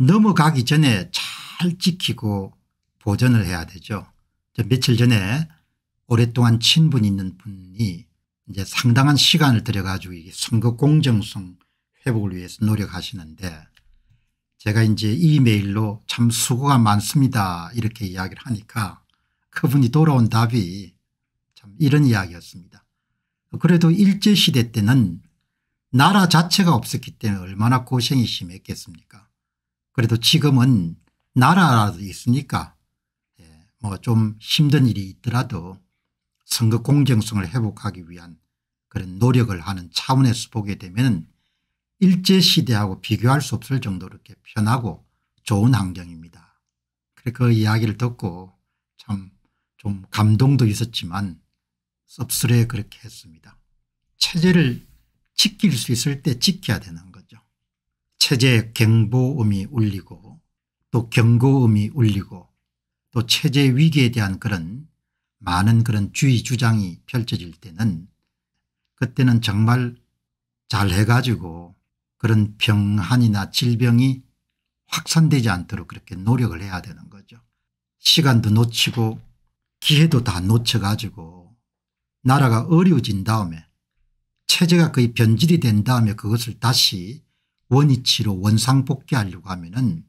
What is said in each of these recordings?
넘어가기 전에 잘 지키고 보전을 해야 되죠. 며칠 전에 오랫동안 친분 있는 분이 이제 상당한 시간을 들여가지고 선거 공정성 회복을 위해서 노력하시는데 제가 이제 이메일로 참 수고가 많습니다 이렇게 이야기를 하니까 그분이 돌아온 답이 참 이런 이야기였습니다. 그래도 일제시대 때는 나라 자체가 없었기 때문에 얼마나 고생이 심했겠습니까 그래도 지금은 나라라도 있으니까 예, 뭐좀 힘든 일이 있더라도 선거 공정성을 회복하기 위한 그런 노력을 하는 차원에서 보게 되면 일제시대하고 비교할 수 없을 정도로 이렇게 편하고 좋은 환경입니다. 그래 그 이야기를 듣고 참 좀 감동도 있었지만 씁쓸해 그렇게 했습니다. 체제를 지킬 수 있을 때 지켜야 되는 체제 경보음이 울리고 또 경고음이 울리고 또 체제 위기에 대한 그런 많은 그런 주의 주장이 펼쳐질 때는 그때는 정말 잘해가지고 그런 병환이나 질병이 확산되지 않도록 그렇게 노력을 해야 되는 거죠. 시간도 놓치고 기회도 다 놓쳐가지고 나라가 어려워진 다음에 체제가 거의 변질이 된 다음에 그것을 다시 원위치로 원상복귀하려고 하면은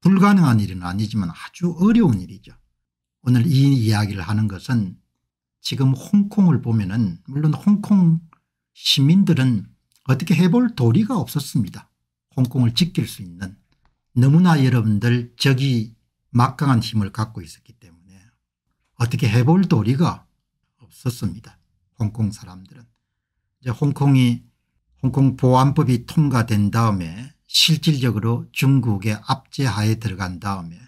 불가능한 일은 아니지만 아주 어려운 일이죠. 오늘 이 이야기를 하는 것은 지금 홍콩을 보면은 물론 홍콩 시민들은 어떻게 해볼 도리가 없었습니다. 홍콩을 지킬 수 있는 너무나 여러분들 적이 막강한 힘을 갖고 있었기 때문에 어떻게 해볼 도리가 없었습니다. 홍콩 사람들은 이제 홍콩이 홍콩 보안법이 통과된 다음에 실질적으로 중국의 압제하에 들어간 다음에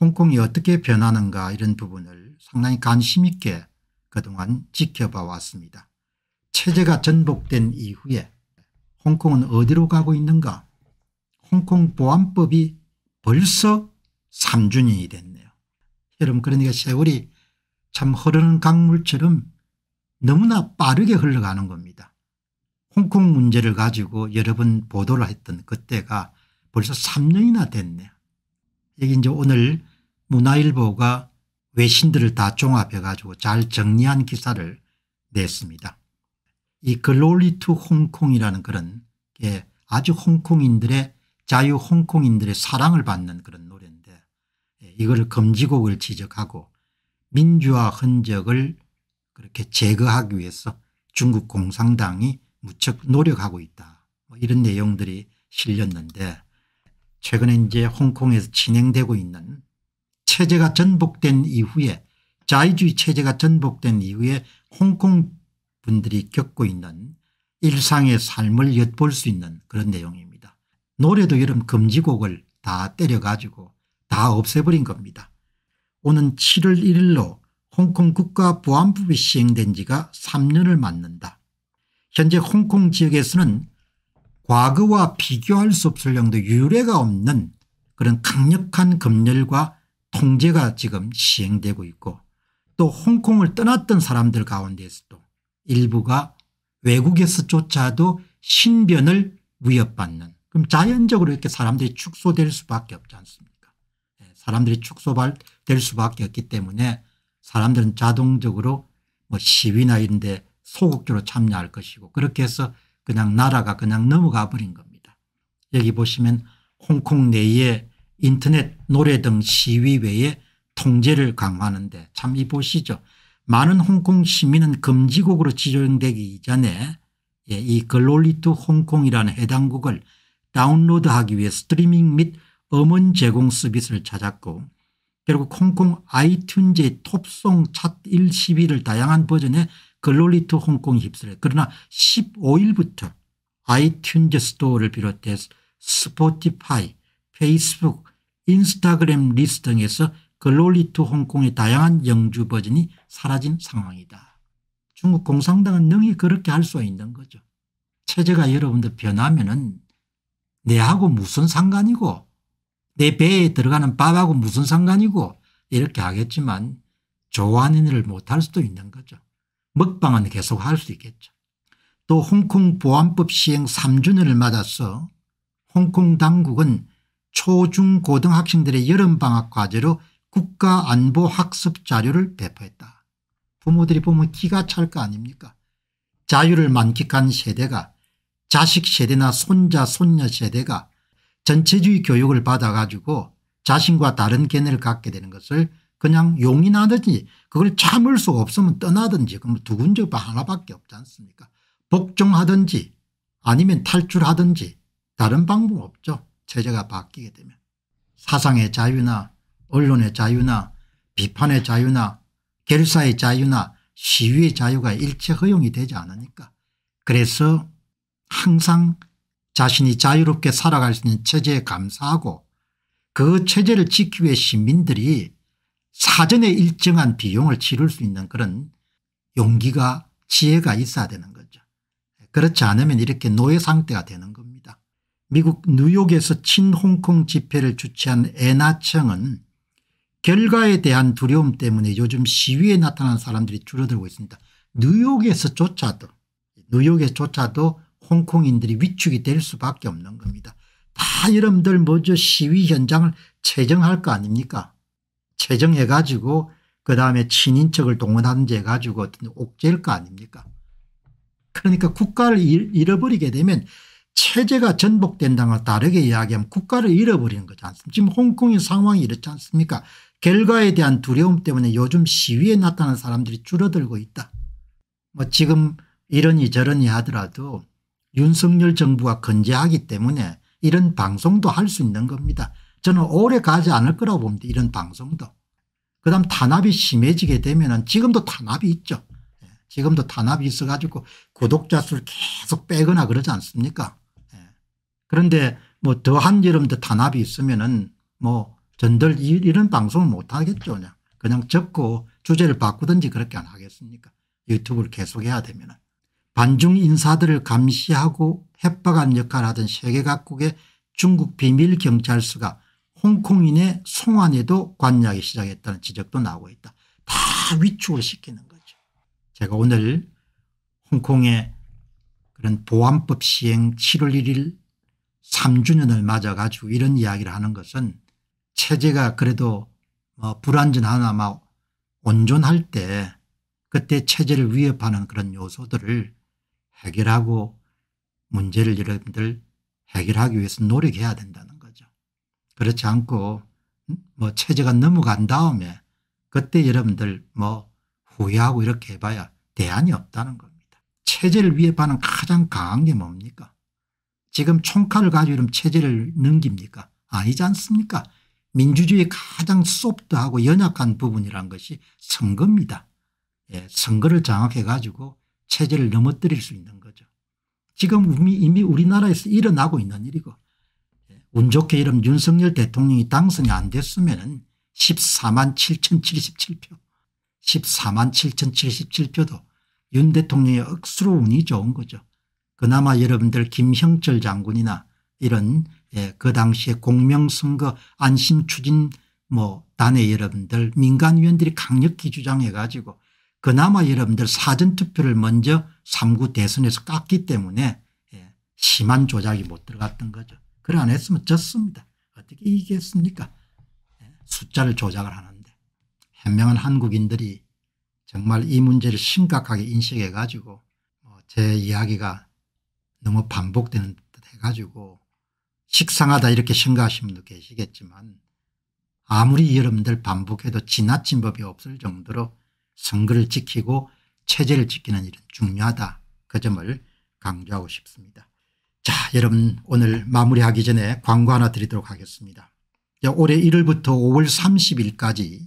홍콩이 어떻게 변하는가 이런 부분을 상당히 관심 있게 그동안 지켜봐 왔습니다. 체제가 전복된 이후에 홍콩은 어디로 가고 있는가 홍콩 보안법이 벌써 3주년이 됐네요. 여러분 그러니까 세월이 참 흐르는 강물처럼 너무나 빠르게 흘러가는 겁니다. 홍콩 문제를 가지고 여러 번 보도를 했던 그때가 벌써 3년이나 됐네요. 여기 이제 오늘 문화일보가 외신들을 다 종합해 가지고 잘 정리한 기사를 냈습니다. 이 글로리 투 홍콩이라는 그런 게 아주 홍콩인들의 자유 홍콩인들의 사랑을 받는 그런 노래인데 예, 이걸 금지곡을 지적하고 민주화 흔적을 그렇게 제거하기 위해서 중국 공산당이 무척 노력하고 있다. 뭐 이런 내용들이 실렸는데 최근에 이제 홍콩에서 진행되고 있는 체제가 전복된 이후에 자유주의 체제가 전복된 이후에 홍콩 분들이 겪고 있는 일상의 삶을 엿볼 수 있는 그런 내용입니다. 노래도 이런 금지곡을 다 때려가지고 다 없애버린 겁니다. 오는 7월 1일로 홍콩 국가보안법이 시행된 지가 3년을 맞는다. 현재 홍콩 지역에서는 과거와 비교할 수 없을 정도 유례가 없는 그런 강력한 검열과 통제가 지금 시행되고 있고 또 홍콩을 떠났던 사람들 가운데서도 일부가 외국에서조차도 신변을 위협받는 그럼 자연적으로 이렇게 사람들이 축소될 수밖에 없지 않습니까 예, 사람들이 축소될 수밖에 없기 때문에 사람들은 자동적으로 뭐 시위나 이런 데 소극적으로 참여할 것이고 그렇게 해서 그냥 나라가 그냥 넘어가 버린 겁니다. 여기 보시면 홍콩 내에 인터넷 노래 등 시위 외에 통제를 강화하는데 참 이 보시죠. 많은 홍콩 시민은 금지국으로 지정되기 이전에 예, 이 글로리투 홍콩이라는 해당국을 다운로드하기 위해 스트리밍 및 음원 제공 서비스를 찾았고 결국 홍콩 아이튠즈의 톱송 차트 1, 1위를 다양한 버전의 글로리트 홍콩이 휩쓸어 그러나 15일부터 아이튠즈 스토어를 비롯해서 스포티파이, 페이스북, 인스타그램 리스 트 등에서 글로리트 홍콩의 다양한 영주 버전이 사라진 상황이다. 중국 공산당은 능히 그렇게 할 수 있는 거죠. 체제가 여러분들 변하면 은 내하고 무슨 상관이고 내 배에 들어가는 밥하고 무슨 상관이고 이렇게 하겠지만 좋아하는 일을 못 할 수도 있는 거죠. 먹방은 계속 할 수 있겠죠. 또 홍콩 보안법 시행 3주년을 맞아서 홍콩 당국은 초중고등학생들의 여름방학 과제로 국가안보 학습 자료를 배포했다. 부모들이 보면 기가 찰 거 아닙니까 자유를 만끽한 세대가 자식 세대나 손자 손녀 세대가 전체주의 교육을 받아가지고 자신과 다른 견해를 갖게 되는 것을 그냥 용인하든지 그걸 참을 수가 없으면 떠나든지 그럼 두군 적 뭐 하나밖에 없지 않습니까 복종하든지 아니면 탈출하든지 다른 방법 없죠 체제가 바뀌게 되면 사상의 자유나 언론의 자유나 비판의 자유나 결사의 자유나 시위의 자유가 일체 허용이 되지 않으니까 그래서 항상 자신이 자유롭게 살아갈 수 있는 체제에 감사하고 그 체제를 지키기 위해 시민들이 사전에 일정한 비용을 치를 수 있는 그런 용기가 지혜가 있어야 되는 거죠. 그렇지 않으면 이렇게 노예 상태가 되는 겁니다. 미국 뉴욕에서 친홍콩 집회를 주최한 애나청은 결과에 대한 두려움 때문에 요즘 시위에 나타난 사람들이 줄어들고 있습니다. 뉴욕에서조차도 뉴욕에조차도 홍콩인들이 위축이 될 수밖에 없는 겁니다. 다 여러분들 먼저 시위 현장을 체정할 거 아닙니까 채정해가지고 그 다음에 친인척을 동원한지 해가지고 어떤 옥죄일 거 아닙니까 그러니까 국가를 잃어버리게 되면 체제가 전복된다는 걸 다르게 이야기하면 국가를 잃어버리는 거지 않습니까 지금 홍콩의 상황이 이렇지 않습니까 결과에 대한 두려움 때문에 요즘 시위에 나타난 사람들이 줄어들고 있다 뭐 지금 이러니 저러니 하더라도 윤석열 정부가 건재하기 때문에 이런 방송도 할 수 있는 겁니다. 저는 오래 가지 않을 거라고 봅니다. 이런 방송도. 그 다음 탄압이 심해지게 되면 은 지금도 탄압이 있죠. 예, 지금도 탄압이 있어가지고 구독자 수를 계속 빼거나 그러지 않습니까? 예. 그런데 뭐 더 한여름 도 탄압이 있으면은 뭐 전들 이런 방송을 못 하겠죠. 그냥. 그냥 접고 주제를 바꾸든지 그렇게 안 하겠습니까? 유튜브를 계속해야 되면은. 반중 인사들을 감시하고 협박한 역할을 하던 세계 각국의 중국 비밀경찰수가 홍콩인의 송환에도 관여하기 시작했다는 지적도 나오고 있다. 다 위축을 시키는 거죠. 제가 오늘 홍콩의 그런 보안법 시행 7월 1일 3주년을 맞아 가지고 이런 이야기를 하는 것은 체제가 그래도 뭐 불안전하나 막 뭐 온전할 때 그때 체제를 위협하는 그런 요소들을 해결하고 문제를 여러분들 해결하기 위해서 노력해야 된다 그렇지 않고 뭐 체제가 넘어간 다음에 그때 여러분들 뭐 후회하고 이렇게 해봐야 대안이 없다는 겁니다. 체제를 위협하는 가장 강한 게 뭡니까? 지금 총칼을 가지고 이러 체제를 넘깁니까? 아니지 않습니까? 민주주의 가장 소프트하고 연약한 부분이란 것이 선거입니다. 예, 선거를 장악해 가지고 체제를 넘어뜨릴 수 있는 거죠. 지금 이미 우리나라에서 일어나고 있는 일이고 운 좋게 이름 윤석열 대통령이 당선이 안 됐으면 14만 7,077표 14만 7,077표도 윤 대통령의 억수로 운이 좋은 거죠. 그나마 여러분들 김형철 장군이나 이런 예, 그 당시에 공명선거 안심추진 뭐 단의 여러분들 민간위원들이 강력히 주장해 가지고 그나마 여러분들 사전투표를 먼저 3구 대선에서 깠기 때문에 예, 심한 조작이 못 들어갔던 거죠. 그래 안 했으면 졌습니다. 어떻게 이기겠습니까? 예, 숫자를 조작을 하는데 현명한 한국인들이 정말 이 문제를 심각하게 인식해 가지고 뭐 제 이야기가 너무 반복되는 듯 해가지고 식상하다 이렇게 생각하시는 분도 계시겠지만 아무리 여러분들 반복해도 지나친 법이 없을 정도로 선거를 지키고 체제를 지키는 일은 중요하다 그 점을 강조하고 싶습니다. 자 여러분 오늘 마무리하기 전에 광고 하나 드리도록 하겠습니다. 올해 1월부터 5월 30일까지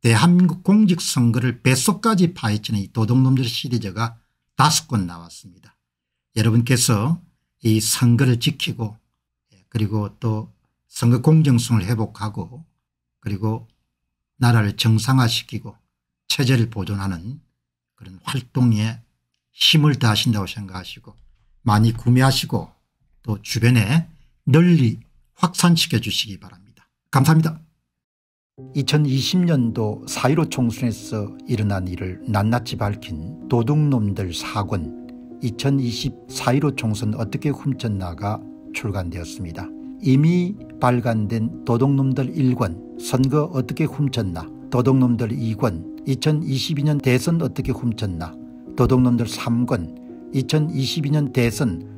대한민국 공직선거를 뱃속까지 파헤치는 이 도둑놈들 시리즈가 다섯 권 나왔습니다. 여러분께서 이 선거를 지키고 예, 그리고 또 선거 공정성을 회복하고 그리고 나라를 정상화시키고 체제를 보존하는 그런 활동에 힘을 다하신다고 생각하시고 많이 구매하시고 또 주변에 널리 확산시켜 주시기 바랍니다. 감사합니다. 2020년도 4.15 총선에서 일어난 일을 낱낱이 밝힌 도둑놈들 4권 2020 4.15 총선 어떻게 훔쳤나가 출간되었습니다. 이미 발간된 도둑놈들 1권 선거 어떻게 훔쳤나 도둑놈들 2권 2022년 대선 어떻게 훔쳤나 도둑놈들 3권 2022년 대선